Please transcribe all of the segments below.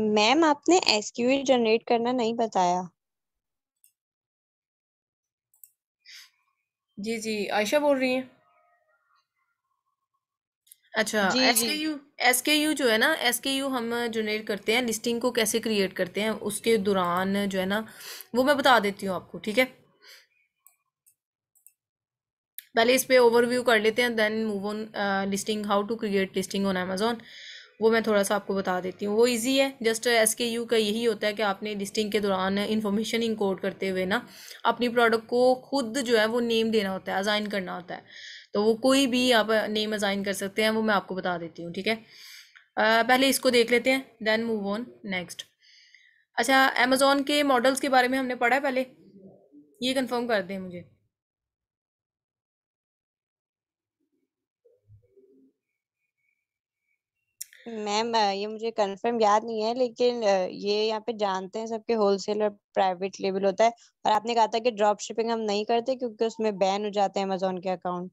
Ma'am आपने SQL generate e करना नहीं बताया जी जी आयशा बोल रही है अच्छा एसके यू जो है ना एसके यू हम जनरेट करते हैं लिस्टिंग को कैसे क्रिएट करते हैं उसके दौरान जो है ना वो मैं बता देती हूँ आपको ठीक है पहले इस पे ओवरव्यू कर लेते हैं then move on listing how to create listing on Amazon वो मैं थोड़ा सा आपको बता देती हूँ वो इजी है जस्ट एस के यू का यही होता है कि आपने लिस्टिंग के दौरान इन्फॉर्मेशन इंकोड करते हुए ना अपनी प्रोडक्ट को खुद जो है वो नेम देना होता है अजाइन करना होता है तो वो कोई भी आप नेम अजाइन कर सकते हैं वो मैं आपको बता देती हूँ ठीक है पहले इसको देख लेते हैं देन मूव ऑन नेक्स्ट अच्छा अमेज़ोन के मॉडल्स के बारे में हमने पढ़ा है पहले ये कन्फर्म कर दें मुझे मैम ये मुझे कंफर्म याद नहीं है लेकिन ये यहाँ पे जानते हैं सबके होलसेल और प्राइवेट लेबल होता है और आपने कहा था कि ड्रॉप शिपिंग हम नहीं करते क्योंकि उसमें बैन हो जाते हैं अमेजोन के अकाउंट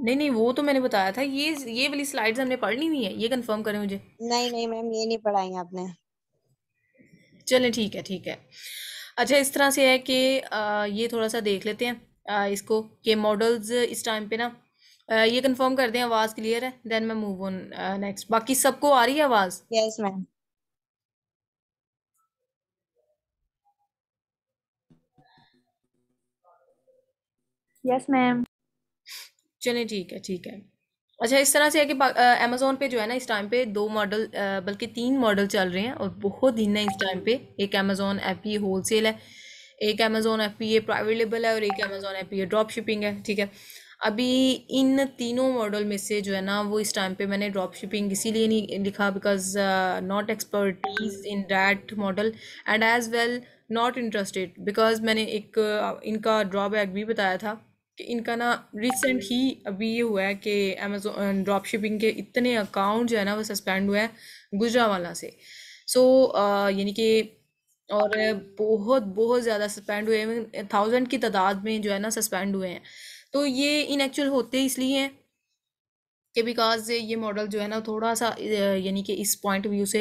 नहीं नहीं वो तो मैंने बताया था ये ये वाली स्लाइड्स हमने पढ़नी नहीं है ये कंफर्म करें मुझे नहीं नहीं मैम ये नहीं पढ़ाई आपने चलें ठीक है ठीक है अच्छा इस तरह से है कि ये थोड़ा सा देख लेते हैं इसको के मॉडल्स इस टाइम पे ना Uh, ये कंफर्म कर दें आवाज क्लियर है देन मैं मूव ऑन नेक्स्ट बाकी सबको आ रही है आवाज यस मैम यस मैम चलिए ठीक है ठीक है अच्छा इस तरह से है कि अमेजोन uh, पे जो है ना इस टाइम पे दो मॉडल uh, बल्कि तीन मॉडल चल रहे हैं और बहुत दिन है इस टाइम पे एक अमेजोन एफ पी सेल है एक Amazon F P private label है और एक Amazon F P drop shipping है ठीक है अभी इन तीनों मॉडल में से जो है ना वो इस टाइम पे मैंने ड्रॉप शिपिंग इसीलिए नहीं लिखा because not expertise in that model and as well not interested because मैंने एक uh, इनका ड्रॉबैक भी बताया था कि इनका ना रिसेंट ही अभी ये हुआ है कि अमेजोन ड्रॉप शिपिंग के इतने अकाउंट जो है ना वो सस्पेंड हुए हैं गुजरावाला से सो so, uh, यानी कि और बहुत बहुत ज़्यादा सस्पेंड हुए हैं थाउजेंड की तादाद में जो है ना सस्पेंड हुए हैं तो ये इन एक्चुअल होते इसलिए हैं कि बिकॉज ये मॉडल जो है ना थोड़ा सा यानी कि इस पॉइंट व्यू से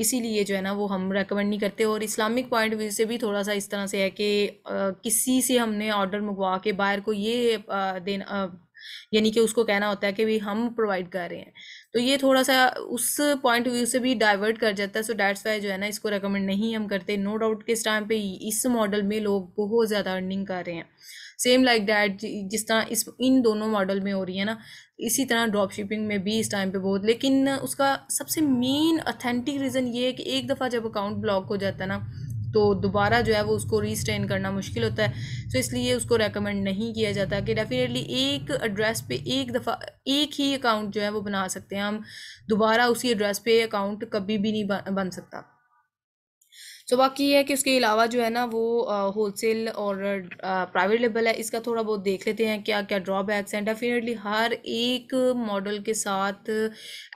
इसीलिए जो है ना वो हम रेकमेंड नहीं करते और इस्लामिक पॉइंट व्यू से भी थोड़ा सा इस तरह से है कि किसी से हमने ऑर्डर मंगवा के बाहर को ये देना यानी कि उसको कहना होता है कि भाई हम प्रोवाइड कर रहे हैं तो ये थोड़ा सा उस पॉइंट व्यू से भी डाइवर्ट कर जाता है सो डैट्स वाई जो है ना इसको रेकमेंड नहीं हम करते नो डाउट के इस टाइम पे इस मॉडल में लोग बहुत ज़्यादा अर्निंग कर रहे हैं सेम लाइक डैट जिस तरह इस इन दोनों मॉडल में हो रही है ना इसी तरह ड्रॉप शिपिंग में भी इस टाइम पे बहुत लेकिन उसका सबसे मेन अथेंटिक रीज़न ये है कि एक दफ़ा जब अकाउंट ब्लॉक हो जाता है ना तो दोबारा जो है वो उसको रीस्ट्रेन करना मुश्किल होता है तो इसलिए उसको रेकमेंड नहीं किया जाता कि डेफिनेटली एक एड्रेस पे एक दफ़ा एक ही अकाउंट जो है वो बना सकते हैं हम दोबारा उसी एड्रेस पे अकाउंट कभी भी नहीं बन सकता सो बाकी ये है कि उसके अलावा जो है ना वो होलसेल और प्राइवेट लेबल है इसका थोड़ा बहुत देख लेते हैं क्या क्या ड्रॉबैक्स हैं डेफिनेटली हर एक मॉडल के साथ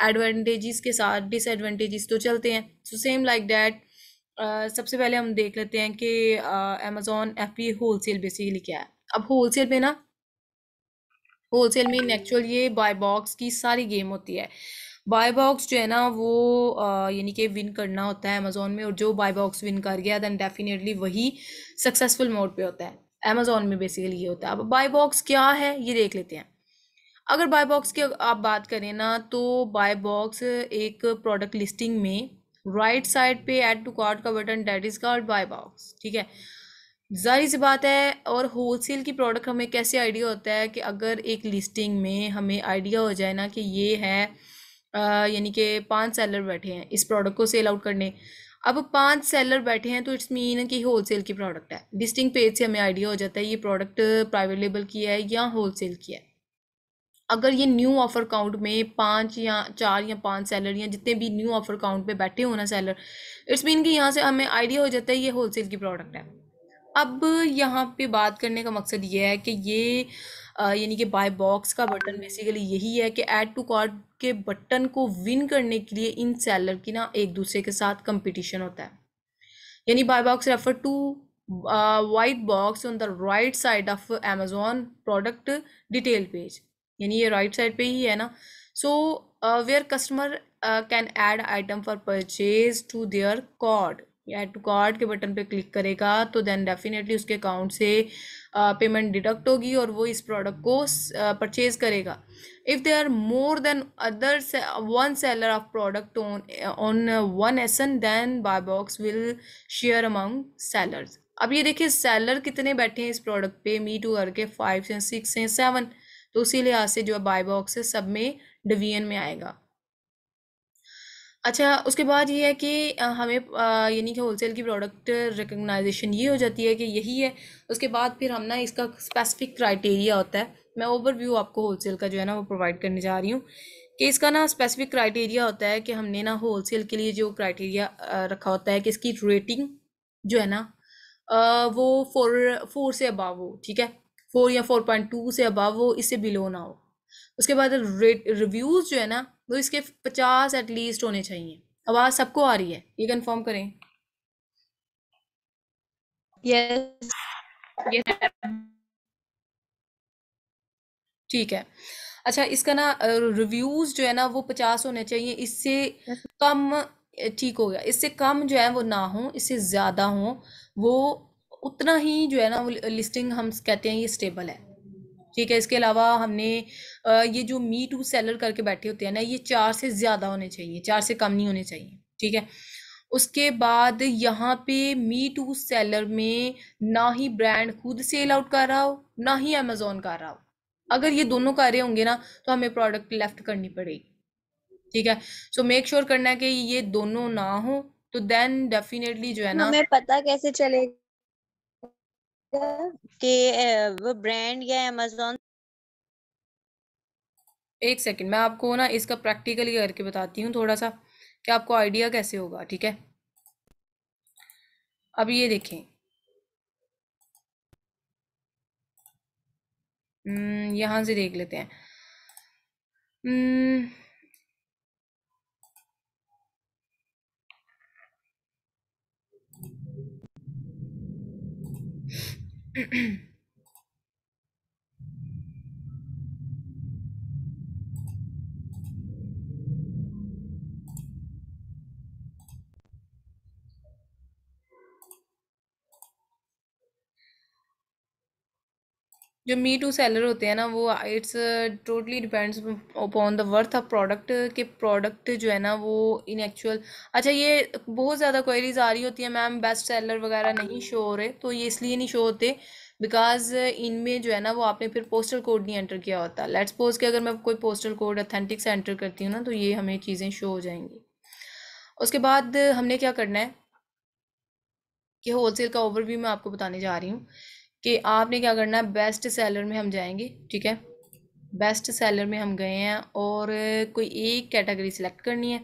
एडवांटेजेस के साथ डिसएडवांटेजेस तो चलते हैं सो सेम लाइक डैट सबसे पहले हम देख लेते हैं कि Amazon F P sell basically क्या है अब सेल में ना सेल में एक्चुअल ये बाय बॉक्स की सारी गेम होती है बाय बॉक्स जो है ना वो यानी कि विन करना होता है अमेज़ोन में और जो बाय बॉक्स विन कर गया दैन डेफिनेटली वही सक्सेसफुल मोड पे होता है अमेज़ोन में बेसिकली ये होता है अब बाय बॉक्स क्या है ये देख लेते हैं अगर बाय बॉक्स की आप बात करें ना तो बाय बॉक्स एक प्रोडक्ट लिस्टिंग में राइट साइड पे एड टू कार्ड का button that is cart buy box ठीक है जाहिर सी बात है और होलसेल की प्रोडक्ट हमें कैसे आइडिया होता है कि अगर एक लिस्टिंग में हमें आइडिया हो जाए ना कि ये है यानी कि पांच सेलर बैठे हैं इस प्रोडक्ट को सेल आउट करने अब पांच सेलर बैठे हैं तो इट्स मीन कि होलसेल की प्रोडक्ट है डिस्टिंग पेज से हमें आइडिया हो जाता है ये प्रोडक्ट प्राइवेट लेबल की है या होलसेल की है अगर ये न्यू ऑफर काउंट में पाँच या चार या पाँच सेलर या जितने भी न्यू ऑफर काउंट पे बैठे हो ना सेलर इट्स मीन कि यहाँ से हमें आइडिया हो जाता है ये होलसेल की प्रोडक्ट है अब यहाँ पे बात करने का मकसद ये है कि ये यानी कि बाय बॉक्स का बटन बेसिकली यही है कि ऐड टू कार्ड के बटन को विन करने के लिए इन सेलर की ना एक दूसरे के साथ कंपटीशन होता है यानी buy box refer to white box on the right side of Amazon product detail page यानी ये राइट साइड पे ही है ना so where customer can add item for purchase to their cart या ऐड टू कार्ड के button पे click करेगा तो देन डेफिनेटली उसके अकाउंट से पेमेंट डिडक्ट होगी और वो इस प्रोडक्ट को परचेज करेगा if they are more than other one seller of product on on one ASIN then buy box will share among sellers अब ये देखिए सेलर कितने बैठे हैं इस प्रोडक्ट पे मी टू करके फाइव हैं सिक्स हैं सेवन तो उसी लिहाज से जो बाय बॉक्स है सब में डिवीजन में आएगा अच्छा, उसके बाद ये है कि हमें यानी कि होलसेल की प्रोडक्ट रिकोगनाइजेशन ये हो जाती है कि यही है उसके बाद फिर हम ना इसका स्पेसिफिक क्राइटेरिया होता है मैं ओवरव्यू आपको होलसेल का जो है ना वो प्रोवाइड करने जा रही हूँ कि इसका ना स्पेसिफिक क्राइटेरिया होता है कि हमने ना होलसेल के लिए जो क्राइटेरिया रखा होता है कि इसकी रेटिंग जो है ना वो फोर फोर से अबाव हो ठीक है फोर या फोर पॉइंट टू से अबाव हो इससे बिलो ना हो उसके बाद रेट रिव्यूज़ जो है ना तो इसके पचास एटलीस्ट होने चाहिए आवाज़ सबको आ रही है ये कंफर्म करें ठीक yes. ठीक है अच्छा इसका ना रिव्यूज जो है ना वो पचास होने चाहिए इससे कम ठीक हो गया इससे कम जो है वो ना हो इससे ज़्यादा हो वो उतना ही जो है ना वो लिस्टिंग हम कहते हैं ये स्टेबल है ठीक है इसके अलावा हमने ये जो मी टू सेलर करके बैठे होते हैं ना ये चार से ज़्यादा होने चाहिए चार से कम नहीं होने चाहिए ठीक है उसके बाद यहाँ पे मी टू सेलर में ना ही ब्रांड खुद सेल आउट कर रहा हो ना ही अमेजोन कर रहा हो अगर ये दोनों कर रहे होंगे ना तो हमें प्रोडक्ट लेफ्ट करनी पड़ेगी ठीक है सो मेक श्योर करना है कि ये दोनों ना हो तो देन डेफिनेटली जो है हाँ, ना हमें पता कैसे चलेगा कि वो ब्रांड या अमेजोन एक सेकंड मैं आपको ना इसका प्रैक्टिकली करके बताती हूँ थोड़ा सा कि आपको आइडिया कैसे होगा ठीक है अब ये देखें हम्म, यहां से देख लेते हैं हम्म, 咳 जो मी टू सेलर होते हैं ना वो it's totally depends upon the worth of product के प्रोडक्ट जो है ना वो इन एक्चुअल अच्छा ये बहुत ज़्यादा क्वेरीज आ रही होती है मैम बेस्ट सेलर वगैरह नहीं शो हो रहे तो ये इसलिए नहीं शो होते बिकॉज इनमें जो है ना वो आपने फिर पोस्टल कोड नहीं एंटर किया होता लेट्स सपोज कि अगर मैं कोई पोस्टल कोड अथेंटिक से एंटर करती हूँ ना तो ये हमें चीज़ें शो हो जाएंगी उसके बाद हमने क्या करना है कि होलसेल का ओवरव्यू मैं आपको बताने जा रही हूँ कि आपने क्या करना है बेस्ट सेलर में हम जाएंगे ठीक है बेस्ट सेलर में हम गए हैं और कोई एक कैटेगरी सिलेक्ट करनी है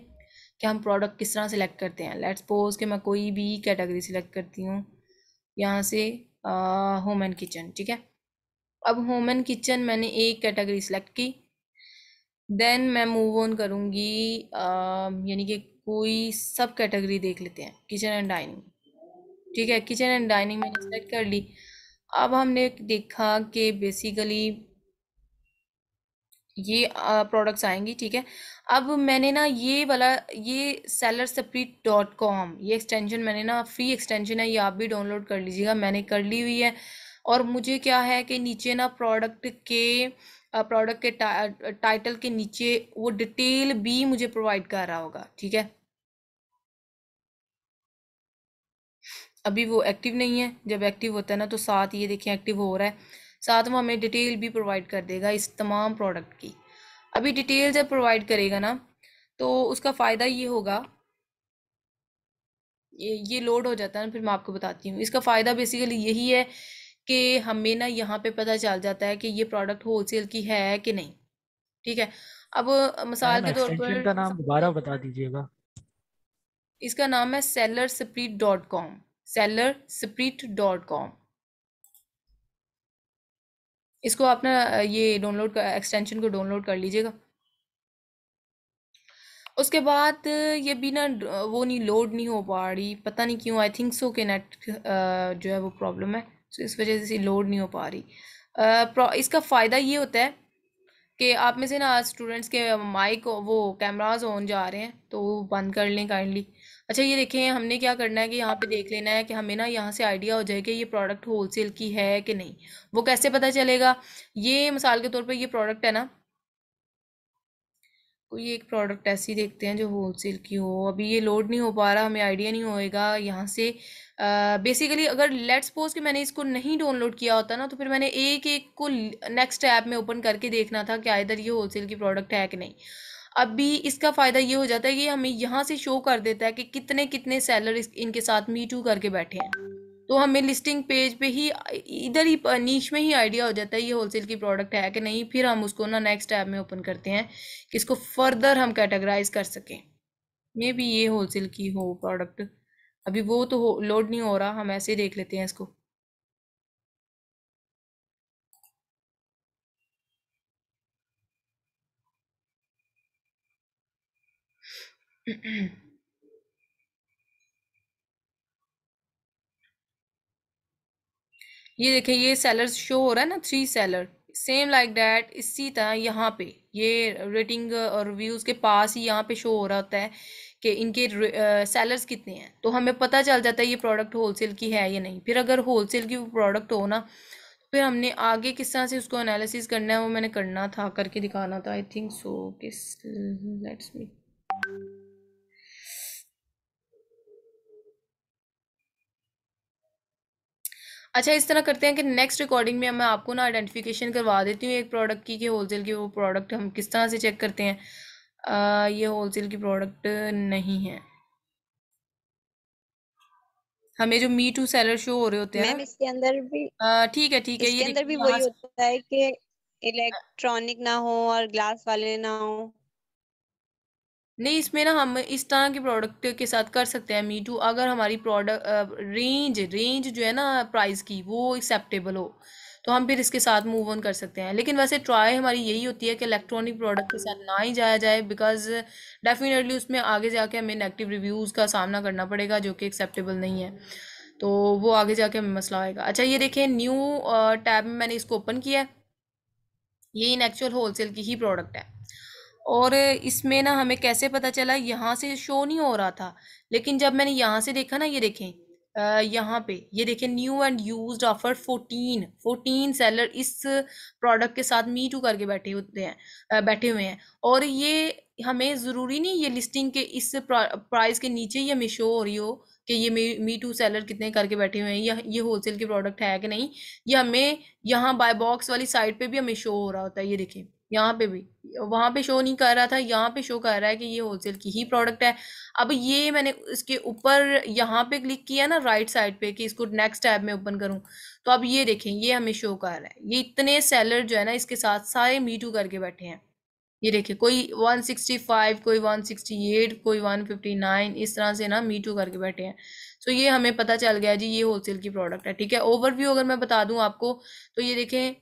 कि हम प्रोडक्ट किस तरह सेलेक्ट करते हैं लेट्स सपोज कि मैं कोई भी कैटेगरी सिलेक्ट करती हूँ यहाँ से होम एंड किचन ठीक है अब होम एंड किचन मैंने एक कैटेगरी सिलेक्ट की देन मैं मूव ऑन करूँगी यानी कि कोई सब कैटेगरी देख लेते हैं किचन एंड डाइनिंग ठीक है किचन एंड डाइनिंग मैंने सेलेक्ट कर ली अब हमने देखा कि बेसिकली ये प्रोडक्ट्स आएंगी ठीक है अब मैंने ना ये वाला ये सेलर सप्रीट डॉट कॉम ये एक्सटेंशन मैंने ना फ्री एक्सटेंशन है ये आप भी डाउनलोड कर लीजिएगा मैंने कर ली हुई है और मुझे क्या है कि नीचे ना प्रोडक्ट के प्रोडक्ट के टा, टाइटल के नीचे वो डिटेल भी मुझे प्रोवाइड कर रहा होगा ठीक है अभी वो एक्टिव नहीं है जब एक्टिव होता है ना तो साथ ये देखें एक्टिव हो रहा है साथ में हमें डिटेल भी प्रोवाइड कर देगा इस तमाम प्रोडक्ट की अभी डिटेल जब प्रोवाइड करेगा ना तो उसका फ़ायदा ये होगा ये ये लोड हो जाता है ना फिर मैं आपको बताती हूँ इसका फ़ायदा बेसिकली यही है कि हमें ना यहाँ पे पता चल जाता है कि ये प्रोडक्ट होलसेल की है कि नहीं ठीक है अब मिसाल के तौर पर नाम दोबारा बता दीजिएगा इसका नाम है seller sprite dot com seller dot com इसको आप ना ये डाउनलोड एक्सटेंशन को डाउनलोड कर लीजिएगा उसके बाद ये भी ना वो नहीं लोड नहीं हो पा रही पता नहीं क्यों आई थिंक सो के नेट जो है वो प्रॉब्लम है सो तो इस वजह से लोड नहीं हो पा रही इसका फ़ायदा ये होता है कि आप में से ना स्टूडेंट्स के माइक वो कैमराज ऑन जा रहे हैं तो वो बंद कर लें काइंडली अच्छा ये देखें हमने क्या करना है कि यहाँ पे देख लेना है कि हमें ना यहाँ से आइडिया हो जाए कि ये प्रोडक्ट होलसेल की है कि नहीं वो कैसे पता चलेगा ये मिसाल के तौर पे ये प्रोडक्ट है ना कोई एक प्रोडक्ट ऐसी देखते हैं जो होलसेल की हो अभी ये लोड नहीं हो पा रहा हमें आइडिया नहीं होएगा यहाँ से बेसिकली अगर लेट्स सपोज कि मैंने इसको नहीं डाउनलोड किया होता ना तो फिर मैंने एक एक को नेक्स्ट ऐप में ओपन करके देखना था कि इधर ये होलसेल की प्रोडक्ट है कि नहीं अभी इसका फ़ायदा ये हो जाता है कि हमें यहाँ से शो कर देता है कि कितने कितने सेलर इनके साथ मीटू करके बैठे हैं तो हमें लिस्टिंग पेज पे ही इधर ही नीच में ही आइडिया हो जाता है ये होलसेल की प्रोडक्ट है कि नहीं फिर हम उसको ना नेक्स्ट टैब में ओपन करते हैं कि इसको फर्दर हम कैटेगराइज कर सकें मे भी ये होलसेल की हो प्रोडक्ट अभी वो तो लोड नहीं हो रहा हम ऐसे ही देख लेते हैं इसको Mm-hmm. ये देखिए ये सेलर शो हो रहा है ना three seller same like that इसी तरह यहाँ पे ये रेटिंग और रिव्यूज़ के पास ही यहाँ पे शो हो रहा होता है कि इनके सेलर्स uh, कितने हैं तो हमें पता चल जाता है ये प्रोडक्ट होलसेल की है या नहीं फिर अगर होलसेल की प्रोडक्ट हो ना फिर हमने आगे किस तरह से उसको एनालिसिस करना है वो मैंने करना था करके दिखाना था आई थिंक सो किस लेट्स मी अच्छा इस तरह करते हैं कि नेक्स्ट रिकॉर्डिंग में मैं आपको ना आइडेंटिफिकेशन करवा देती हूँ एक प्रोडक्ट की कि होलसेल की वो प्रोडक्ट हम किस तरह से चेक करते हैं आ, ये होलसेल की प्रोडक्ट नहीं है हमें जो मी टू सेलर शो हो रहे होते हैं इसके अंदर भी ठीक है ठीक है ये अंदर भी वही होता है कि इलेक्ट्रॉनिक ना हो और ग्लास वाले ना हो नहीं इसमें ना हम इस तरह के प्रोडक्ट के साथ कर सकते हैं मीटू अगर हमारी प्रोडक्ट रेंज रेंज जो है ना प्राइस की वो एक्सेप्टेबल हो तो हम फिर इसके साथ मूव ऑन कर सकते हैं लेकिन वैसे ट्राई हमारी यही होती है कि इलेक्ट्रॉनिक प्रोडक्ट के साथ ना ही जाया जाए बिकॉज डेफिनेटली उसमें आगे जाके हमें नेगेटिव रिव्यूज़ का सामना करना पड़ेगा जो कि एक्सेप्टेबल नहीं है तो वो आगे जाके हमें मसला आएगा अच्छा ये देखें न्यू टैब में मैंने इसको ओपन किया है ये इन एक्चुअल होलसेल की ही प्रोडक्ट है और इसमें ना हमें कैसे पता चला यहाँ से शो नहीं हो रहा था लेकिन जब मैंने यहाँ से देखा ना ये देखें यहाँ पे ये देखें new and used offer fourteen fourteen seller इस प्रोडक्ट के साथ मी टू करके बैठे होते हैं बैठे हुए हैं और ये हमें ज़रूरी नहीं ये लिस्टिंग के इस प्राइस के नीचे ही हमें शो हो रही हो कि ये मी मी टू सेलर कितने करके बैठे हुए हैं या ये होलसेल के प्रोडक्ट है कि नहीं ये हमें यहाँ बाय बॉक्स वाली साइट पे भी हमें शो हो रहा होता है ये देखें यहाँ पे भी वहाँ पे शो नहीं कर रहा था यहाँ पे शो कर रहा है कि ये होलसेल की ही प्रोडक्ट है अब ये मैंने इसके ऊपर यहाँ पे क्लिक किया ना राइट साइड पे कि इसको नेक्स्ट टैब में ओपन करूँ तो अब ये देखें ये हमें शो कर रहा है ये इतने सेलर जो है ना इसके साथ सारे मीटू करके बैठे हैं ये देखिए कोई 165 कोई 168 कोई 159 इस तरह से ना मीटू करके बैठे हैं सो तो ये हमें पता चल गया जी ये होलसेल की प्रोडक्ट है ठीक है ओवरव्यू अगर मैं बता दूं आपको तो ये देखें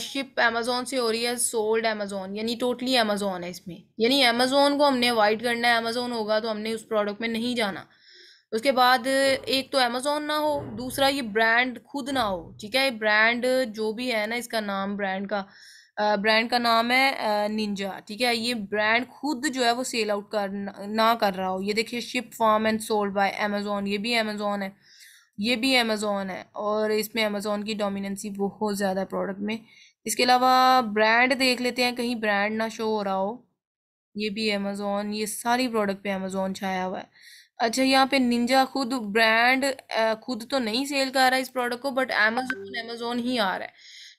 शिप अमेजोन से हो रही है सोल्ड अमेजोन यानी टोटली अमेजोन है इसमें यानी अमेजोन को हमने अवॉइड करना है अमेजोन होगा तो हमने उस प्रोडक्ट में नहीं जाना उसके बाद एक तो अमेजोन ना हो दूसरा ये ब्रांड खुद ना हो ठीक है ये ब्रांड जो भी है ना इसका नाम ब्रांड का ब्रांड का नाम है निंजा ठीक है ये ब्रांड खुद जो है वो सेल आउट कर ना कर रहा हो ये देखिए ship from and sold by Amazon ये भी अमेजोन है ये भी अमेज़ोन है और इसमें अमेज़ोन की डोमिनेंसी बहुत ज़्यादा प्रोडक्ट में इसके अलावा ब्रांड देख लेते हैं कहीं ब्रांड ना शो हो रहा हो ये भी अमेज़ोन ये सारी प्रोडक्ट पे अमेज़ोन छाया हुआ है अच्छा यहाँ पे निंजा खुद ब्रांड खुद तो नहीं सेल कर रहा है इस प्रोडक्ट को बट अमेज़ोन अमेज़ोन ही आ रहा है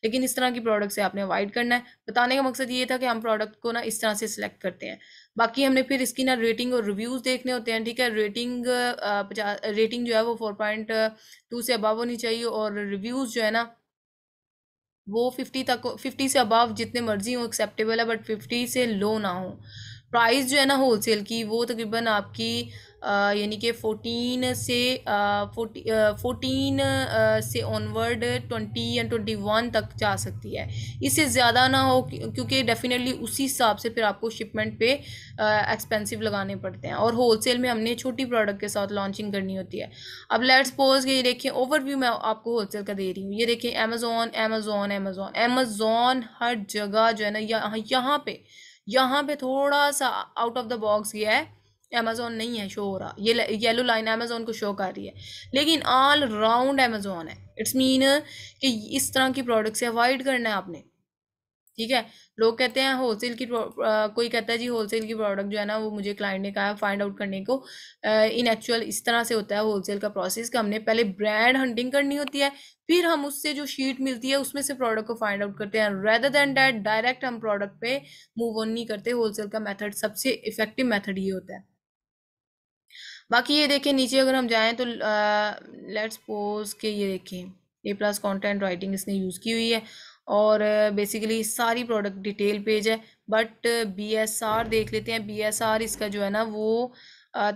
लेकिन इस तरह की प्रोडक्ट से आपने अवॉइड करना है बताने का मकसद ये था कि हम प्रोडक्ट को ना इस तरह से सिलेक्ट करते हैं बाकी हमने फिर इसकी ना रेटिंग और रिव्यूज़ देखने होते हैं ठीक है रेटिंग रेटिंग जो है वो फोर पॉइंट टू से अबव होनी चाहिए और रिव्यूज़ जो है ना वो फिफ्टी तक फिफ्टी से अबव जितने मर्जी हों एक्सेप्टेबल है बट फिफ्टी से लो ना हो प्राइस जो है ना होलसेल की वो तकरीबन आपकी यानी कि फोटीन से फोटी फोटीन से ऑनवर्ड ट्वेंटी या ट्वेंटी वन तक जा सकती है इससे ज़्यादा ना हो क्योंकि डेफिनेटली उसी हिसाब से फिर आपको शिपमेंट पे एक्सपेंसिव लगाने पड़ते हैं और होलसेल में हमने छोटी प्रोडक्ट के साथ लॉन्चिंग करनी होती है अब लेट्स पोज ये देखें ओवरव्यू मैं आपको होलसेल का दे रही हूँ ये देखें अमेज़ोन अमेज़ोन अमेज़ोन अमेज़ोन हर जगह जो है ना यहाँ यहाँ पे यहाँ पे थोड़ा सा आउट ऑफ द बॉक्स गया है अमेज़ोन नहीं है शो हो रहा ये येलो लाइन अमेज़ोन को शो कर रही है लेकिन ऑल राउंड अमेज़ोन है इट्स मीन कि इस तरह की प्रोडक्ट से अवॉइड करना है आपने ठीक है लोग कहते हैं होलसेल की आ, कोई कहता है जी होलसेल की प्रोडक्ट जो है ना वो मुझे क्लाइंट ने कहा फाइंड आउट करने को इन एक्चुअल इस तरह से होता है होलसेल का प्रोसेस कि हमने पहले ब्रांड हंटिंग करनी होती है फिर हम उससे जो शीट मिलती है उसमें से प्रोडक्ट को फाइंड आउट करते हैं रेदर देन डैट डायरेक्ट हम प्रोडक्ट पे मूव ऑन नहीं करते होलसेल का मैथड सबसे इफेक्टिव मैथड ये होता है बाकी ये देखें नीचे अगर हम जाएँ तो लेट्स पोज के ये देखें ए प्लस कॉन्टेंट राइटिंग इसने यूज़ की हुई है और बेसिकली सारी प्रोडक्ट डिटेल पेज है बट बी एस आर देख लेते हैं बी एस आर इसका जो है ना वो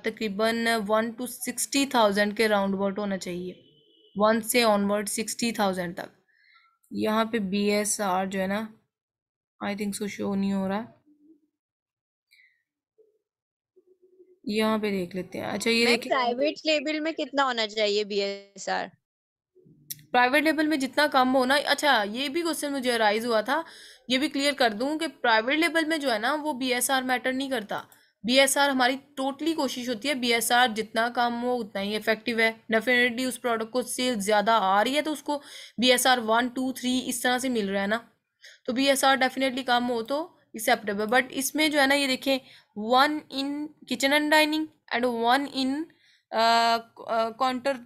तकरीबन वन टू सिक्सटी थाउजेंड के राउंड वर्ट होना चाहिए वन से ऑनवर्ड सिक्सटी थाउजेंड तक यहाँ पे बी एस आर जो है ना आई थिंक सो शो नहीं हो रहा यहाँ पे देख लेते हैं अच्छा ये देखिए प्राइवेट लेवल में कितना होना चाहिए बीएसआर प्राइवेट लेवल में जितना कम हो ना अच्छा ये भी क्वेश्चन मुझे राइज हुआ था ये भी क्लियर कर दूं कि प्राइवेट लेवल में जो है ना वो बीएसआर मैटर नहीं करता बीएसआर हमारी टोटली कोशिश होती है बीएसआर जितना कम हो उतना ही इफेक्टिव है डेफिनेटली उस प्रोडक्ट को सेल ज़्यादा आ रही है तो उसको आर वन टू थ्री इस तरह से मिल रहा है ना तो आर डेफिनेटली कम हो तो एक्सेप्टेबल बट इसमें जो है ना ये देखें one in kitchen and dining and one in counter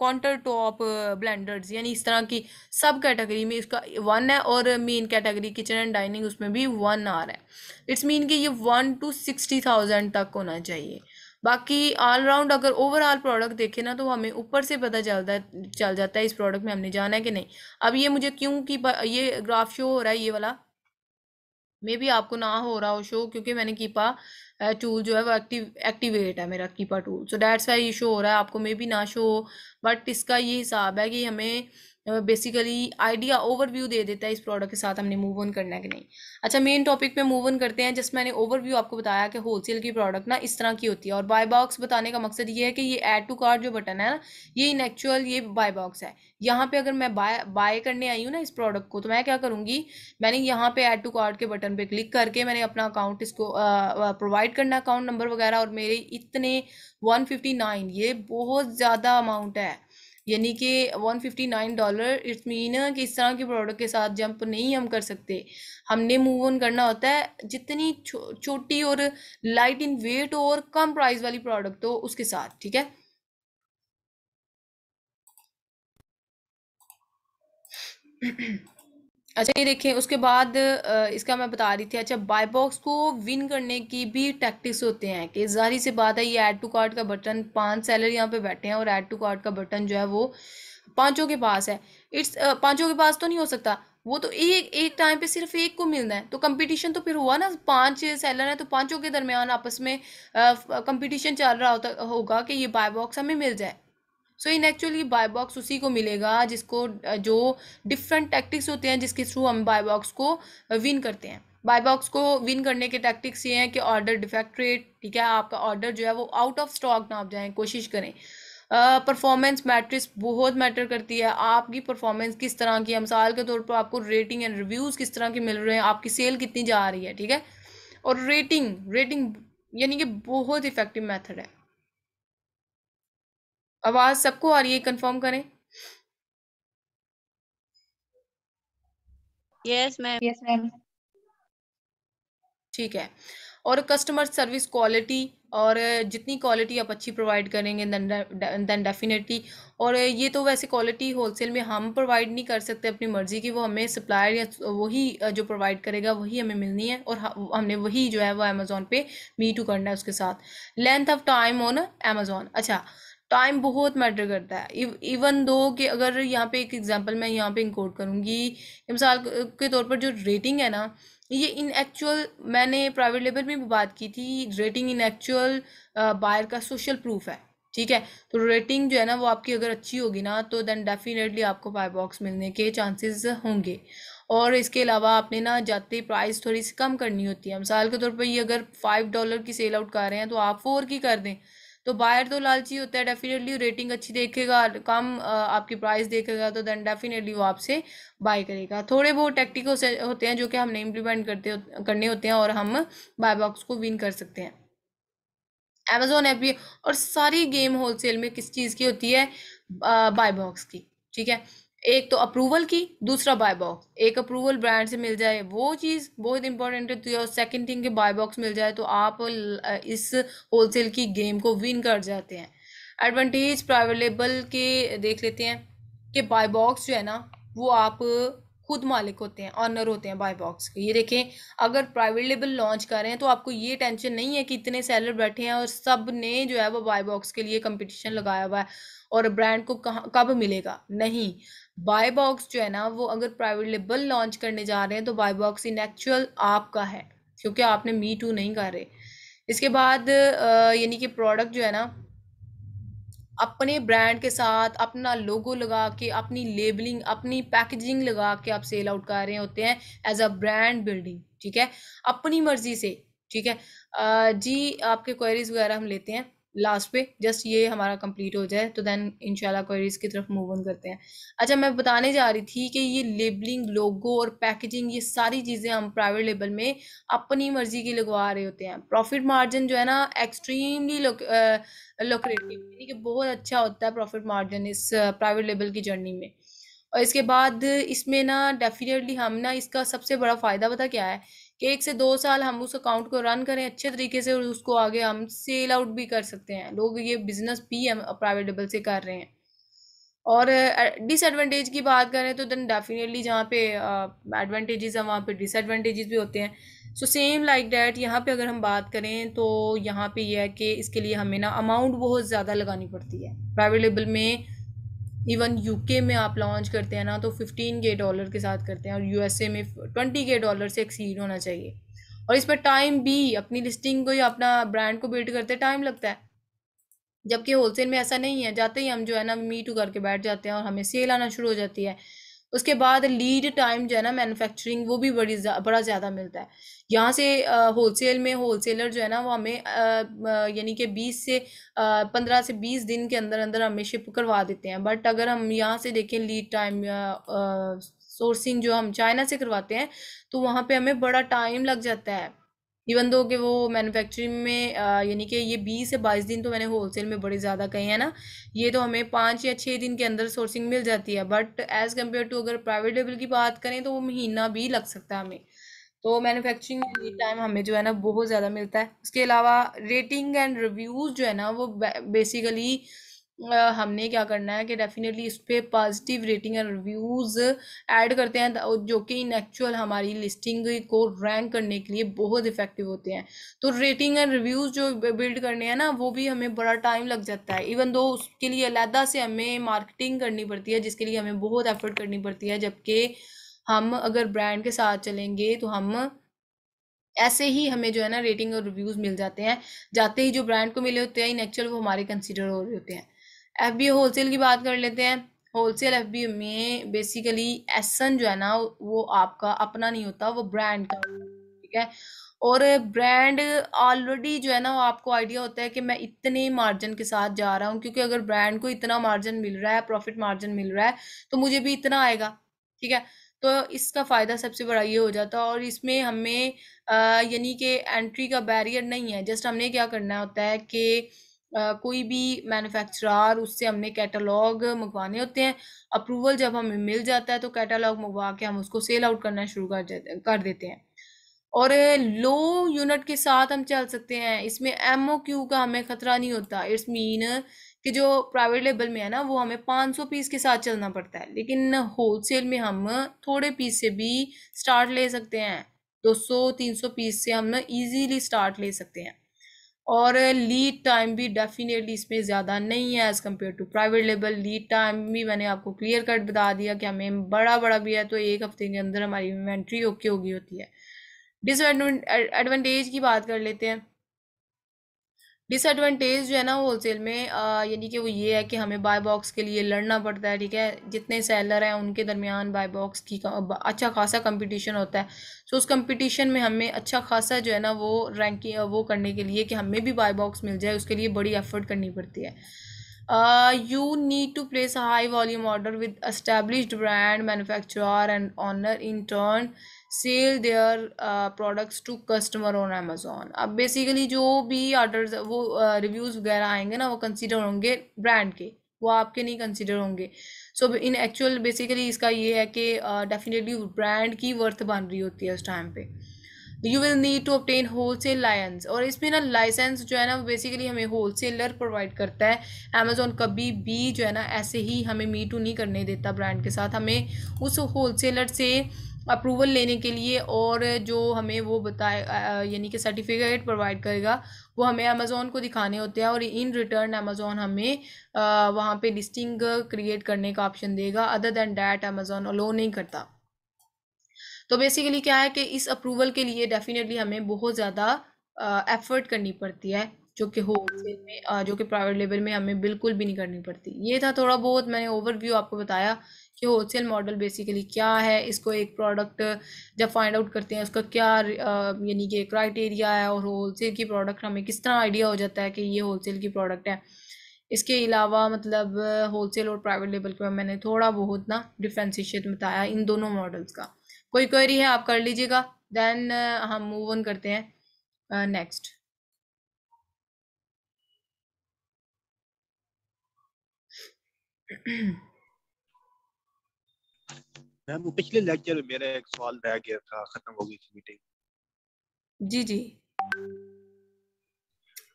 countertop blenders यानी इस तरह की सब कैटेगरी में इसका वन है और main category kitchen and dining उसमें भी वन आ रहा है इट्स मीन कि ये वन टू सिक्सटी थाउजेंड तक होना चाहिए बाकी ऑलराउंड अगर ओवरऑल प्रोडक्ट देखें ना तो हमें ऊपर से पता चलता चल जाता है इस प्रोडक्ट में हमने जाना है कि नहीं अब ये मुझे क्यों कि ये ग्राफ शो हो रहा है ये वाला मे भी आपको ना हो रहा हो शो क्योंकि मैंने कीपा टूल जो है वो एक्टिव एक्टिवेट है मेरा Keepa tool so that's why ये शो हो रहा है आपको मे भी ना शो हो बट इसका ये हिसाब है कि हमें बेसिकली आइडिया ओवरव्यू दे देता है इस प्रोडक्ट के साथ हमने मूव ऑन करना है कि नहीं अच्छा मेन टॉपिक पे मूव ऑन करते हैं जस्ट मैंने ओवरव्यू आपको बताया कि होलसेल की प्रोडक्ट ना इस तरह की होती है और बाय बॉक्स बताने का मकसद ये है कि ये ऐड टू कार्ड जो बटन है ना ये इन एक्चुअल ये बाय बॉक्स है यहाँ पे अगर मैं बाय बाय करने आई हूँ ना इस प्रोडक्ट को तो मैं क्या करूँगी मैंने यहाँ पे ऐड टू कार्ड के बटन पे क्लिक करके मैंने अपना अकाउंट इसको प्रोवाइड करना अकाउंट नंबर वगैरह और मेरे इतने वन फिफ्टी नाइन ये बहुत ज़्यादा अमाउंट है यानी कि 159 डॉलर इट्स मीन कि इस तरह के प्रोडक्ट के साथ जंप नहीं हम कर सकते हमने मूव ऑन करना होता है जितनी छो, छोटी और लाइट इन वेट और कम प्राइस वाली प्रोडक्ट हो उसके साथ ठीक है अच्छा ये देखें उसके बाद इसका मैं बता रही थी अच्छा बाय बॉक्स को विन करने की भी टैक्टिक्स होते हैं कि जारी सी बात है ये ऐड टू कार्ड का बटन पांच सेलर यहाँ पे बैठे हैं और ऐड टू कार्ड का बटन जो है वो पांचों के पास है इट्स पांचों के पास तो नहीं हो सकता वो तो एक एक टाइम पे सिर्फ एक को मिलना है तो कंपटीशन तो फिर हुआ ना पांच सेलर है तो पांचों के दरमियान आपस में कंपटीशन चल रहा होता होगा कि ये बाय बॉक्स हमें मिल जाए so in actually buy box उसी को मिलेगा जिसको जो डिफरेंट टैक्टिक्स होते हैं जिसके थ्रू हम बाय बॉक्स को विन करते हैं बाय बॉक्स को विन करने के टैक्टिक्स ये हैं कि ऑर्डर डिफेक्ट रेट ठीक है आपका ऑर्डर जो है वो आउट ऑफ स्टॉक ना आप जाएँ कोशिश करें परफॉर्मेंस uh, मैट्रिक्स बहुत मैटर करती है आपकी परफॉर्मेंस किस तरह की है मिसाल के तौर पर आपको रेटिंग एंड रिव्यूज़ किस तरह के मिल रहे हैं आपकी सेल कितनी जा रही है ठीक है और रेटिंग रेटिंग यानी कि बहुत इफेक्टिव मेथड है आवाज सबको आ रही है कंफर्म करें यस मैम मैम ठीक है और कस्टमर सर्विस क्वालिटी और जितनी क्वालिटी आप अच्छी प्रोवाइड करेंगे देन डेफिनेटली और ये तो वैसे क्वालिटी होलसेल में हम प्रोवाइड नहीं कर सकते अपनी मर्ज़ी की वो हमें सप्लायर या वही जो प्रोवाइड करेगा वही हमें मिलनी है और हमने वही जो है वो अमेज़ोन पे मी टू करना है उसके साथ length of time on Amazon अच्छा टाइम बहुत मैटर करता है इवन दो कि अगर यहाँ पे एक एग्जांपल मैं यहाँ पे इंकोड करूँगी मिसाल के तौर पर जो रेटिंग है ना ये इन एक्चुअल मैंने प्राइवेट लेबर में भी बात की थी रेटिंग इन एक्चुअल बायर का सोशल प्रूफ है ठीक है तो रेटिंग जो है ना वो आपकी अगर अच्छी होगी ना तो देन डेफिनेटली आपको बाय बॉक्स मिलने के चांसेस होंगे और इसके अलावा आपने ना जाते प्राइस थोड़ी सी कम करनी होती है मिसाल के तौर पर ये अगर फाइव डॉलर की सेल आउट कर रहे हैं तो आप फोर की कर दें तो बायर तो लालची होता है डेफिनेटली रेटिंग अच्छी देखेगा कम आपकी प्राइस देखेगा तो देन डेफिनेटली वो आपसे बाय करेगा थोड़े बहुत टेक्टिक होते हैं जो कि हमने इम्प्लीमेंट करते करने होते हैं और हम बाय बॉक्स को विन कर सकते हैं अमेजोन ऐप भी और सारी गेम होलसेल में किस चीज़ की होती है बाय बॉक्स की ठीक है एक तो अप्रूवल की दूसरा बाय बॉक्स एक अप्रूवल ब्रांड से मिल जाए वो चीज़ बहुत इंपॉर्टेंट है तो और सेकेंड थिंग के बाय बॉक्स मिल जाए तो आप इस होलसेल की गेम को विन कर जाते हैं एडवांटेज प्राइवेट लेबल के देख लेते हैं कि बाय बॉक्स जो है ना वो आप खुद मालिक होते हैं ऑनर होते हैं बाय बॉक्स के ये देखें अगर प्राइवेट लेबल लॉन्च कर रहे हैं तो आपको ये टेंशन नहीं है कि इतने सेलर बैठे हैं और सब ने जो है वो बाय बॉक्स के लिए कंपटीशन लगाया हुआ है और ब्रांड को कहाँ कब मिलेगा नहीं बाय बॉक्स जो है ना वो अगर प्राइवेट लेबल लॉन्च करने जा रहे हैं तो बाय बॉक्स इन एक्चुअल आपका है क्योंकि आपने मी टू नहीं कर रहे इसके बाद यानी कि प्रोडक्ट जो है ना अपने ब्रांड के साथ अपना लोगो लगा के अपनी लेबलिंग अपनी पैकेजिंग लगा के आप सेल आउट कर रहे होते हैं एज अ ब्रांड बिल्डिंग ठीक है अपनी मर्जी से ठीक है जी आपके क्वेरीज वगैरह हम लेते हैं लास्ट पे जस्ट ये हमारा कंप्लीट हो जाए तो देन इंशाल्लाह क्वेरीज की तरफ मूव ऑन करते हैं अच्छा मैं बताने जा रही थी कि ये लेबलिंग लोगो और पैकेजिंग ये सारी चीज़ें हम प्राइवेट लेबल में अपनी मर्जी की लगवा रहे होते हैं प्रॉफिट मार्जिन जो है ना एक्सट्रीमली लोक्रेटिव यानी कि बहुत अच्छा होता है प्रॉफिट मार्जिन इस प्राइवेट लेबल की जर्नी में और इसके बाद इसमें ना डेफिनेटली हम ना इसका सबसे बड़ा फ़ायदा पता क्या है कि एक से दो साल हम उस अकाउंट को रन करें अच्छे तरीके से और उसको आगे हम सेल आउट भी कर सकते हैं लोग ये बिजनेस भी हम प्राइवेट डबल से कर रहे हैं और डिसएडवांटेज की बात करें तो देन डेफिनेटली जहाँ पे एडवांटेजेस हैं वहाँ पे डिसएडवांटेजेस भी होते हैं सो सेम लाइक डैट यहाँ पे अगर हम बात करें तो यहाँ पे यह है कि इसके लिए हमें ना अमाउंट बहुत ज़्यादा लगानी पड़ती है प्राइवेट लेबल में इवन यूके में आप लॉन्च करते हैं ना तो फिफ्टीन के डॉलर के साथ करते हैं और यूएसए में ट्वेंटी के डॉलर से एक्सीड होना चाहिए और इस पर टाइम भी अपनी लिस्टिंग को या अपना ब्रांड को बिल्ड करते टाइम लगता है जबकि होलसेल में ऐसा नहीं है जाते ही हम जो है ना मी टू करके बैठ जाते हैं और हमें सेल आना शुरू हो जाती है उसके बाद लीड टाइम जो है ना मैन्युफैक्चरिंग वो भी बड़ी जा, बड़ा ज़्यादा मिलता है यहाँ से होलसेल में होलसेलर जो है ना वो हमें यानी कि बीस से पंद्रह से बीस दिन के अंदर अंदर हमें शिप करवा देते हैं बट अगर हम यहाँ से देखें लीड टाइम सोर्सिंग जो हम चाइना से करवाते हैं तो वहाँ पे हमें बड़ा टाइम लग जाता है इवन दो कि वो मैन्युफैक्चरिंग में यानी कि ये बीस से बाईस दिन तो मैंने होलसेल में बड़े ज़्यादा कहे हैं ना ये तो हमें पाँच या छः दिन के अंदर सोर्सिंग मिल जाती है बट एज़ कम्पेयर टू अगर प्राइवेट लेवल की बात करें तो वो महीना भी लग सकता है हमें तो मैन्युफैक्चरिंग में टाइम हमें जो है ना बहुत ज़्यादा मिलता है उसके अलावा रेटिंग एंड रिव्यूज़ जो है ना वो बेसिकली हमने क्या करना है कि डेफिनेटली इस पर positive rating and reviews add करते हैं तो जो कि इन एक्चुअल हमारी लिस्टिंग को रैंक करने के लिए बहुत इफेक्टिव होते हैं तो रेटिंग एंड रिव्यूज़ जो बिल्ड करने हैं ना वो भी हमें बड़ा टाइम लग जाता है इवन दो उसके लिए अलहदा से हमें मार्केटिंग करनी पड़ती है जिसके लिए हमें बहुत एफर्ट करनी पड़ती है जबकि हम अगर ब्रांड के साथ चलेंगे तो हम ऐसे ही हमें जो है ना रेटिंग और रिव्यूज़ मिल जाते हैं जाते ही जो ब्रांड को मिले होते हैं इन एक्चुअल वो हमारे कंसिडर हो रहे होते हैं एफ बी होलसेल की बात कर लेते हैं होलसेल एफ बी में बेसिकली एसन जो है ना वो आपका अपना नहीं होता वो ब्रांड का ठीक है और ब्रांड ऑलरेडी जो है ना वो आपको आइडिया होता है कि मैं इतने मार्जिन के साथ जा रहा हूँ क्योंकि अगर ब्रांड को इतना मार्जिन मिल रहा है प्रॉफिट मार्जिन मिल रहा है तो मुझे भी इतना आएगा ठीक है तो इसका फ़ायदा सबसे बड़ा ये हो जाता है और इसमें हमें यानी कि एंट्री का बैरियर नहीं है जस्ट हमने क्या करना होता है कि कोई भी मैन्युफैक्चरर उससे हमने कैटलॉग मंगवाने होते हैं अप्रूवल जब हमें मिल जाता है तो कैटलॉग मंगवा के हम उसको सेल आउट करना शुरू कर कर देते हैं और लो यूनिट के साथ हम चल सकते हैं इसमें एम ओ क्यू का हमें ख़तरा नहीं होता इट्स मीन कि जो प्राइवेट लेबल में है ना वो हमें पाँच सौ पीस के साथ चलना पड़ता है लेकिन होल सेल में हम थोड़े पीस से भी स्टार्ट ले सकते हैं दो सौ तीन सौ पीस से हम इजीली स्टार्ट ले सकते हैं और लीड टाइम भी डेफिनेटली इसमें ज़्यादा नहीं है as compare to private label lead time भी मैंने आपको क्लियर कट बता दिया कि हमें बड़ा बड़ा भी है तो एक हफ्ते के अंदर हमारी इन्वेंट्री ओके होगी होती है डिसएडवाटेज की बात कर लेते हैं डिसएडवांटेज जो है ना होलसेल में यानी कि वो ये है कि हमें बाय बॉक्स के लिए लड़ना पड़ता है ठीक है जितने सेलर हैं उनके दरमियान बाय बॉक्स की अच्छा खासा कंपटीशन होता है सो उस कंपटीशन में हमें अच्छा खासा जो है ना वो रैंकिंग वो करने के लिए कि हमें भी बाय बॉक्स मिल जाए उसके लिए बड़ी एफर्ट करनी पड़ती है you need to place high volume order with established brand manufacture and owner in turn sell their products to customer on Amazon अब बेसिकली जो भी ऑर्डर्स वो रिव्यूज़ uh, वगैरह आएंगे ना वो कंसिडर होंगे ब्रांड के वो आपके नहीं कंसिडर होंगे सो इन एक्चुअल बेसिकली इसका ये है कि डेफिनेटली uh, ब्रांड की वर्थ बन रही होती है उस टाइम पे you will need to obtain wholesale lines और इसमें ना लाइसेंस जो है ना बेसिकली हमें होल सेलर प्रोवाइड करता है अमेजोन कभी भी जो है ना ऐसे ही हमें मीटू नहीं करने देता ब्रांड के साथ हमें उस होल सेलर से अप्रूवल लेने के लिए और जो हमें वो बताए यानी कि सर्टिफिकेट प्रोवाइड करेगा वो हमें अमेज़ोन को दिखाने होते हैं और इन रिटर्न अमेज़ोन हमें वहाँ पे लिस्टिंग क्रिएट करने का ऑप्शन देगा other than that Amazon allow नहीं करता तो बेसिकली क्या है कि इस अप्रूवल के लिए डेफिनेटली हमें बहुत ज़्यादा एफर्ट करनी पड़ती है जो कि होलसेल में जो कि प्राइवेट लेवल में हमें बिल्कुल भी नहीं करनी पड़ती ये था थोड़ा बहुत मैंने ओवरव्यू आपको बताया कि होलसेल मॉडल बेसिकली क्या है इसको एक प्रोडक्ट जब फाइंड आउट करते हैं उसका क्या यानी कि क्राइटेरिया है और होलसेल की प्रोडक्ट हमें किस तरह आइडिया हो जाता है कि ये होलसेल की प्रोडक्ट है इसके अलावा मतलब होलसेल और प्राइवेट लेबल के मैंने थोड़ा बहुत ना डिफ्रेंसीशिएट बताया इन दोनों मॉडल्स का कोई क्वेरी है आप कर लीजिएगा देन हम मूव ऑन करते हैं नेक्स्ट uh, मैम पिछले लेक्चर में मेरा एक सवाल रह गया था खत्म हो गई थी मीटिंग जी जी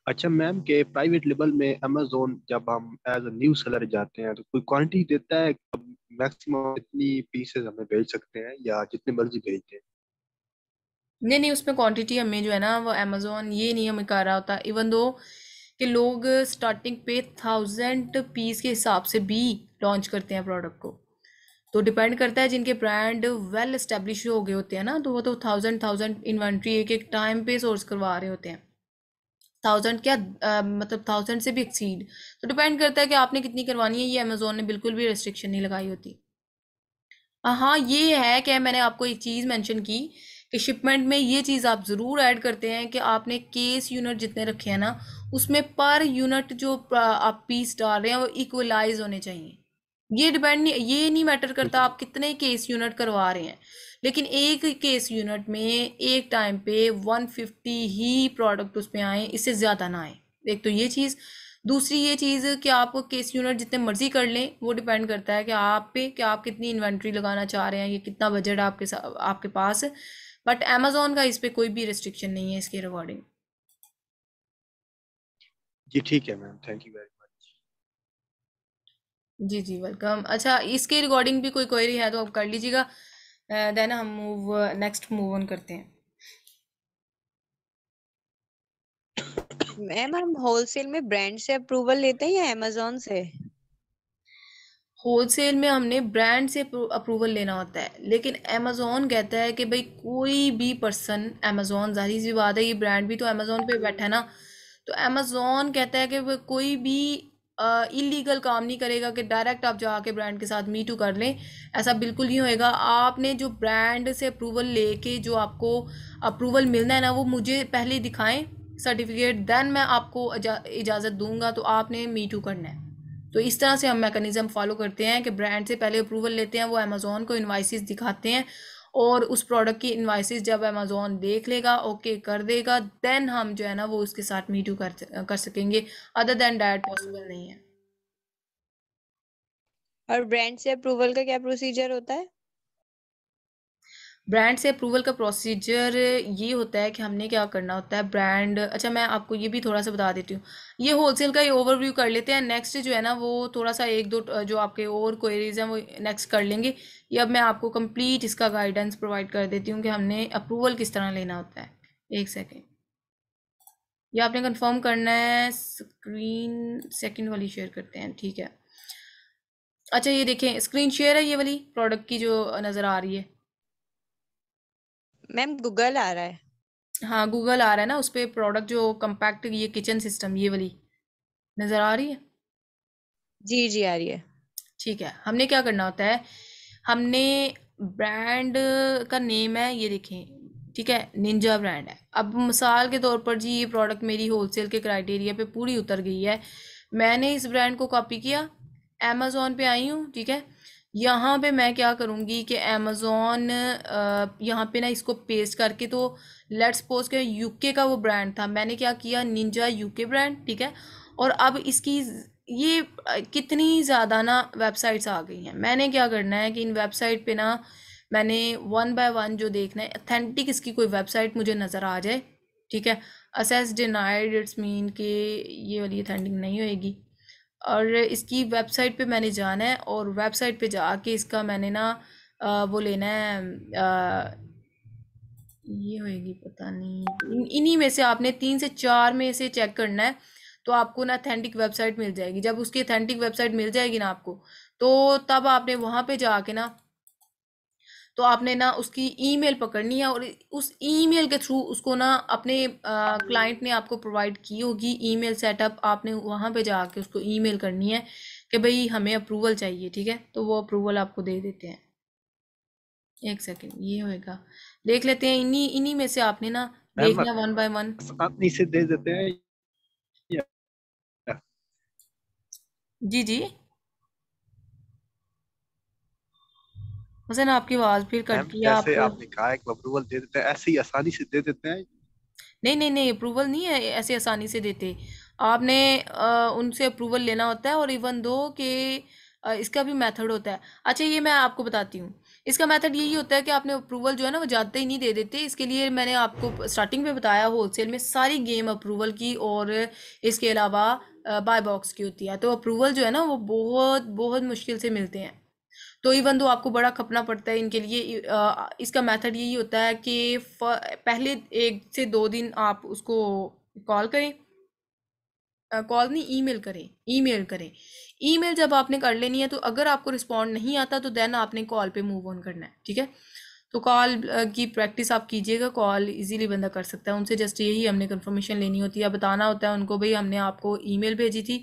अच्छा मैम के प्राइवेट लेवल में अमेजोन जब हम एज अ न्यू सेलर जाते हैं तो कोई क्वांटिटी देता है मैक्सिमम इतनी पीसेस हमें भेज सकते हैं या जितने मर्जी भेजते हैं नहीं नहीं उसमें क्वांटिटी हमें जो है ना वो अमेजोन ये नहीं हमें कर रहा होता इवन दो कि लोग स्टार्टिंग पे थाउजेंड पीस के हिसाब से भी लॉन्च करते हैं प्रोडक्ट को तो डिपेंड करता है जिनके ब्रांड वेल स्टेब्लिश हो गए होते हैं ना तो वो तो थाउजेंड थाउजेंड इन्वेंट्री एक एक टाइम पे सोर्स करवा रहे होते हैं थाउजेंड क्या आ, मतलब थाउजेंड से भी एक्सीड तो डिपेंड करता है कि आपने कितनी करवानी है ये अमेजोन ने बिल्कुल भी रेस्ट्रिक्शन नहीं लगाई होती हाँ ये है कि मैंने आपको एक चीज़ मैंशन की कि शिपमेंट में ये चीज़ आप ज़रूर ऐड करते हैं कि आपने केस यूनिट जितने रखे हैं ना उसमें पर यूनिट जो आप पीस डाल रहे हैं वो इक्वलाइज होने चाहिए ये डिपेंड नहीं ये नहीं मैटर करता आप कितने केस यूनिट करवा रहे हैं लेकिन एक केस यूनिट में एक टाइम पे 150 ही प्रोडक्ट उस पर आए इससे ज़्यादा ना आए एक तो ये चीज़ दूसरी ये चीज़ कि आप केस यूनिट जितने मर्जी कर लें वो डिपेंड करता है कि आप पे कि आप कितनी इन्वेंट्री लगाना चाह रहे हैं ये कितना बजट आपके आपके पास बट अमेजोन का इस पर कोई भी रिस्ट्रिक्शन नहीं है इसके रिगार्डिंग जी ठीक है मैम थैंक यू वेरी जी, जी, वेलकम। अच्छा इसके रिगार्डिंग भी कोई क्वेरी है तो आप कर लीजिएगा देन हम मूव नेक्स्ट मूव ऑन करते हैं। मैम हम होलसेल में ब्रांड से अप्रूवल लेते हैं या अमेजोन से होलसेल में हमने ब्रांड से अप्रूवल लेना होता है लेकिन अमेजोन कहता है कि भाई कोई भी पर्सन अमेजोन जाहिर सी बात है ये ब्रांड भी तो अमेजोन पे बैठा है ना तो अमेजोन कहता है कि कोई भी इलीगल काम नहीं करेगा कि डायरेक्ट आप जाके ब्रांड के साथ मी टू कर लें ऐसा बिल्कुल नहीं होएगा आपने जो ब्रांड से अप्रूवल लेके जो आपको अप्रूवल मिलना है ना वो मुझे पहले दिखाएं सर्टिफिकेट देन मैं आपको इजाज़त दूंगा तो आपने मी टू करना है तो इस तरह से हम मेकनिज़म फॉलो करते हैं कि ब्रांड से पहले अप्रूवल लेते हैं वो अमेज़ोन को इन्वाइसिस दिखाते हैं और उस प्रोडक्ट की इन्वाइसिस जब अमेज़ोन देख लेगा ओके कर देगा देन हम जो है ना वो उसके साथ मीटू कर कर सकेंगे अदर देन डैट पॉसिबल नहीं है और ब्रांड से अप्रूवल का क्या प्रोसीजर होता है ब्रांड से अप्रूवल का प्रोसीजर ये होता है कि हमने क्या करना होता है ब्रांड अच्छा मैं आपको ये भी थोड़ा सा बता देती हूँ ये होलसेल का ये ओवरव्यू कर लेते हैं नेक्स्ट जो है ना वो थोड़ा सा एक दो जो आपके और क्वेरीज हैं वो नेक्स्ट कर लेंगे ये अब मैं आपको कंप्लीट इसका गाइडेंस प्रोवाइड कर देती हूँ कि हमने अप्रूवल किस तरह लेना होता है एक सेकेंड ये आपने कन्फर्म करना है स्क्रीन सेकेंड वाली शेयर करते हैं ठीक है अच्छा ये देखें स्क्रीन शेयर है ये वाली प्रोडक्ट की जो नज़र आ रही है मैम गूगल आ रहा है हाँ गूगल आ रहा है ना उस पर प्रोडक्ट जो कम्पैक्ट ये किचन सिस्टम ये वाली नज़र आ रही है जी जी आ रही है ठीक है हमने क्या करना होता है हमने ब्रांड का नेम है ये देखें ठीक है निंजा ब्रांड है अब मिसाल के तौर पर जी ये प्रोडक्ट मेरी होलसेल के क्राइटेरिया पे पूरी उतर गई है मैंने इस ब्रांड को कॉपी किया अमेजोन पे आई हूँ ठीक है यहाँ पे मैं क्या करूँगी कि अमेज़ोन यहाँ पे ना इसको पेस्ट करके तो लेट्स पोज के यूके का वो ब्रांड था मैंने क्या किया निंजा यूके ब्रांड ठीक है और अब इसकी ये कितनी ज़्यादा ना वेबसाइट्स आ गई हैं मैंने क्या करना है कि इन वेबसाइट पे ना मैंने वन बाय वन जो देखना है अथेंटिक इसकी कोई वेबसाइट मुझे नज़र आ जाए ठीक है असेस डिनाइड इट्स मीन कि ये वाली अथेंटिक नहीं होएगी और इसकी वेबसाइट पे मैंने जाना है और वेबसाइट पे जाके इसका मैंने ना आ, वो लेना है आ, ये होएगी पता नहीं इन्हीं में से आपने तीन से चार में से चेक करना है तो आपको ना अथेंटिक वेबसाइट मिल जाएगी जब उसकी अथेंटिक वेबसाइट मिल जाएगी ना आपको तो तब आपने वहाँ पे जाके ना तो आपने ना उसकी ईमेल पकड़नी है और उस ईमेल के थ्रू उसको ना अपने क्लाइंट ने आपको प्रोवाइड की होगी ईमेल सेटअप आपने वहाँ पे जाके उसको ईमेल करनी है कि भाई हमें अप्रूवल चाहिए ठीक है तो वो अप्रूवल आपको दे देते हैं एक सेकेंड ये होएगा देख लेते हैं इन्हीं इन्हीं में से आपने ना देखना वन बाय वन से दे देते हैं जी जी हुसैन आपकी आवाज फिर कट गई आप आपने कहा है अप्रूवल दे देते हैं ऐसे ही आसानी से दे देते हैं नहीं नहीं नहीं अप्रूवल नहीं है ऐसे आसानी से देते आपने आ, उनसे अप्रूवल लेना होता है और इवन दो आ, इसका भी मेथड होता है अच्छा ये मैं आपको बताती हूँ इसका मेथड यही होता है कि आपने अप्रूवल जो है ना वो ज़्यादा ही नहीं दे देते इसके लिए मैंने आपको स्टार्टिंग में बताया होलसेल में सारी गेम अप्रूवल की और इसके अलावा बाय बॉक्स की होती है तो अप्रूवल जो है ना वो बहुत बहुत मुश्किल से मिलते हैं तो इवन दो आपको बड़ा खपना पड़ता है इनके लिए इसका मेथड यही होता है कि पहले एक से दो दिन आप उसको कॉल करें कॉल नहीं ईमेल करें ईमेल करें ईमेल जब आपने कर लेनी है तो अगर आपको रिस्पॉन्ड नहीं आता तो देन आपने कॉल पे मूव ऑन करना है ठीक है तो कॉल की प्रैक्टिस आप कीजिएगा कॉल इजीली बंदा कर सकता है उनसे जस्ट यही हमने कंफर्मेशन लेनी होती है बताना होता है उनको भाई हमने आपको ईमेल भेजी थी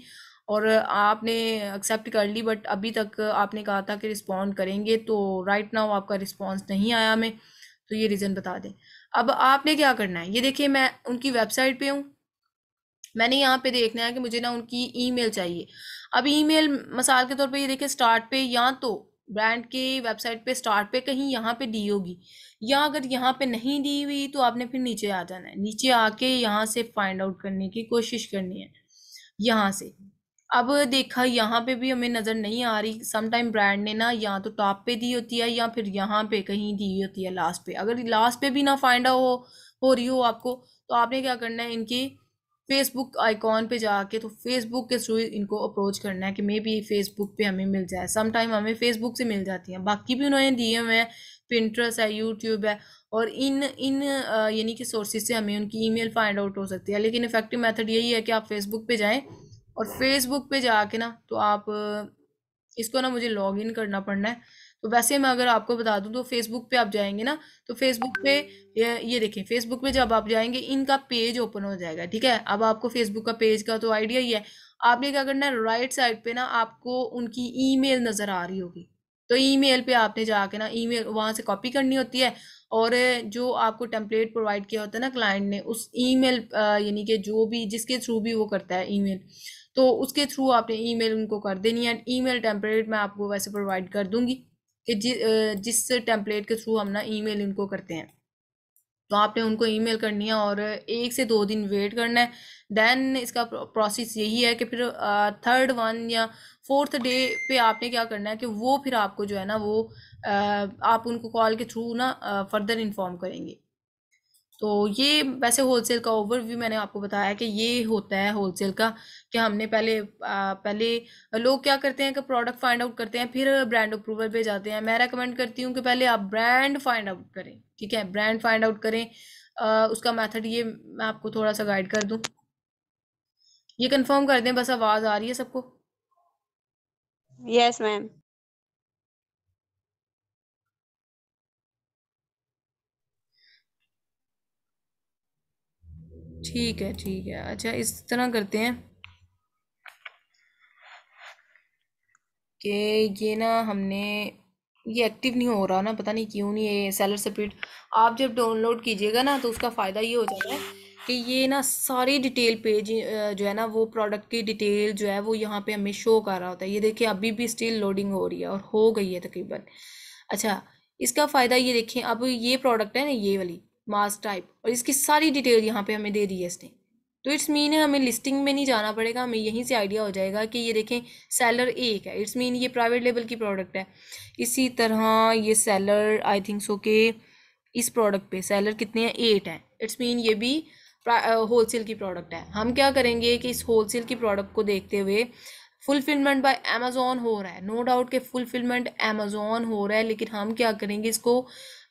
और आपने एक्सेप्ट कर ली बट अभी तक आपने कहा था कि रिस्पॉन्ड करेंगे तो राइट नाउ आपका रिस्पॉन्स नहीं आया हमें तो ये रीज़न बता दें अब आपने क्या करना है ये देखिए मैं उनकी वेबसाइट पे हूँ मैंने यहाँ पे देखना है कि मुझे ना उनकी ईमेल चाहिए अब ईमेल मसाल के तौर पे ये देखिए स्टार्ट पे या तो ब्रांड के वेबसाइट पे स्टार्ट पे कहीं यहाँ पे दी होगी या अगर यहाँ पे नहीं दी हुई तो आपने फिर नीचे आ जाना है नीचे आके यहाँ से फाइंड आउट करने की कोशिश करनी है यहाँ से अब देखा यहाँ पे भी हमें नज़र नहीं आ रही समटाइम ब्रांड ने ना या तो टॉप पे दी होती है या फिर यहाँ पे कहीं दी होती है लास्ट पे अगर लास्ट पे भी ना फाइंड आउट हो हो रही हो आपको तो आपने क्या करना है इनकी फेसबुक आइकॉन पे जाके तो फेसबुक के थ्रू इनको अप्रोच करना है कि मे बी फेसबुक पे हमें मिल जाए सम टाइम हमें फेसबुक से मिल जाती हैं बाकी भी उन्होंने दिए हुए हैं पिंट्रस है यूट्यूब है और इन इन यानी कि सोर्सेज से हमें उनकी ईमेल फाइंड आउट हो सकती है लेकिन इफेक्टिव मेथड यही है कि आप फेसबुक पे जाएं और फेसबुक पे जाके ना तो आप इसको ना मुझे लॉग इन करना पड़ना है तो वैसे मैं अगर आपको बता दूं तो फेसबुक पे आप जाएंगे ना तो फेसबुक पे ये, ये देखें फेसबुक पे जब आप जाएंगे इनका पेज ओपन हो जाएगा ठीक है अब आपको फेसबुक का पेज का तो आइडिया ही है आपने क्या करना है राइट साइड पे ना आपको उनकी ईमेल नज़र आ रही होगी तो ईमेल पे आपने जाके ना ईमेल वहाँ से कॉपी करनी होती है और जो आपको टेम्पलेट प्रोवाइड किया होता है ना क्लाइंट ने उस मेल यानी कि जो भी जिसके थ्रू भी वो करता है मेल तो उसके थ्रू आपने ईमेल उनको कर देनी है ईमेल टेम्पलेट मैं आपको वैसे प्रोवाइड कर दूंगी कि जि, जिस टेम्पलेट के थ्रू हम ना ईमेल इनको करते हैं तो आपने उनको ईमेल करनी है और एक से दो दिन वेट करना है देन इसका प्रोसेस यही है कि फिर थर्ड वन या फोर्थ डे पे आपने क्या करना है कि वो फिर आपको जो है ना वो आप उनको कॉल के थ्रू ना फर्दर इन्फॉर्म करेंगे तो ये वैसे होलसेल का ओवरव्यू मैंने आपको बताया कि ये होता है होलसेल का कि हमने पहले आ, पहले लोग क्या करते हैं कि प्रोडक्ट फाइंड आउट करते हैं फिर ब्रांड अप्रूवल पे जाते हैं मैं रेकमेंड करती हूँ कि पहले आप ब्रांड फाइंड आउट करें ठीक है ब्रांड फाइंड आउट करें आ, उसका मेथड ये मैं आपको थोड़ा सा गाइड कर दूँ ये कन्फर्म कर दें बस आवाज़ आ रही है सबको यस yes, मैम ठीक है ठीक है अच्छा इस तरह करते हैं कि ये ना हमने ये एक्टिव नहीं हो रहा ना पता नहीं क्यों नहीं ये सेलर सपीट आप जब डाउनलोड कीजिएगा ना तो उसका फ़ायदा ये हो जाता है कि ये ना सारी डिटेल पेज जो है ना वो प्रोडक्ट की डिटेल जो है वो यहाँ पे हमें शो कर रहा होता है ये देखिए अभी भी स्टिल लोडिंग हो रही है और हो गई है तकरीबन अच्छा इसका फ़ायदा ये देखें अब ये प्रोडक्ट है ना ये वाली मास टाइप और इसकी सारी डिटेल यहाँ पे हमें दे दी है इसने तो इट्स मीन हमें लिस्टिंग में नहीं जाना पड़ेगा हमें यहीं से आइडिया हो जाएगा कि ये देखें सेलर एक है इट्स मीन ये प्राइवेट लेवल की प्रोडक्ट है इसी तरह ये सेलर आई थिंक सो के इस प्रोडक्ट पे सेलर कितने हैं एट हैं इट्स मीन ये भी होल सेल की प्रोडक्ट है हम क्या करेंगे कि इस होल सेल की प्रोडक्ट को देखते हुए फुलफिलमेंट बाय अमेजोन हो रहा है नो डाउट के फुलफिलमेंट अमेजोन हो रहा है लेकिन हम क्या करेंगे इसको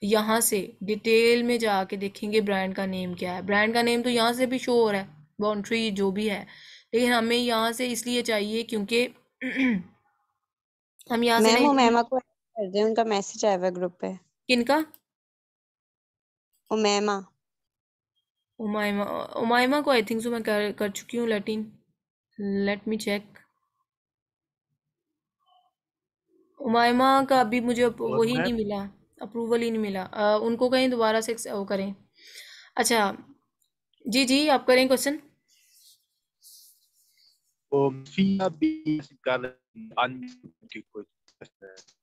यहाँ से डिटेल में जाके देखेंगे ब्रांड का नेम क्या है ब्रांड का नेम तो यहाँ से भी शो हो रहा है बाउंड्री जो भी है लेकिन हमें यहाँ से इसलिए चाहिए क्योंकि हम यहाँ से मैम को कर दे उनका मैसेज आया हुआ ग्रुप पे किनका उमैमा उमायमा उमायमा को आई थिंक सो मैं कर कर चुकी हूँ लैटिन लेट मी चेक उमायमा का अभी मुझे वही नहीं मिला अप्रूवल ही नहीं मिला आ, उनको कहीं दोबारा से वो करें अच्छा जी जी आप करें तो क्वेश्चन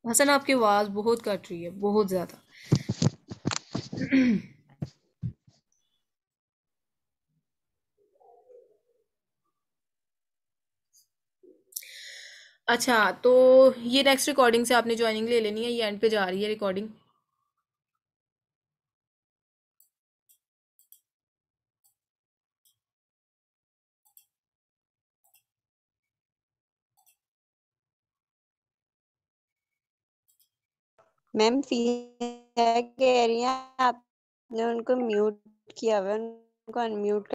हसन आपकी आवाज बहुत कट रही है बहुत ज्यादा अच्छा तो ये नेक्स्ट रिकॉर्डिंग से आपने ज्वाइनिंग ले लेनी है ये एंड पे जा रही है रिकॉर्डिंग मैम कह रही है आपने उनको म्यूट किया हुआ है उनको अनम्यूट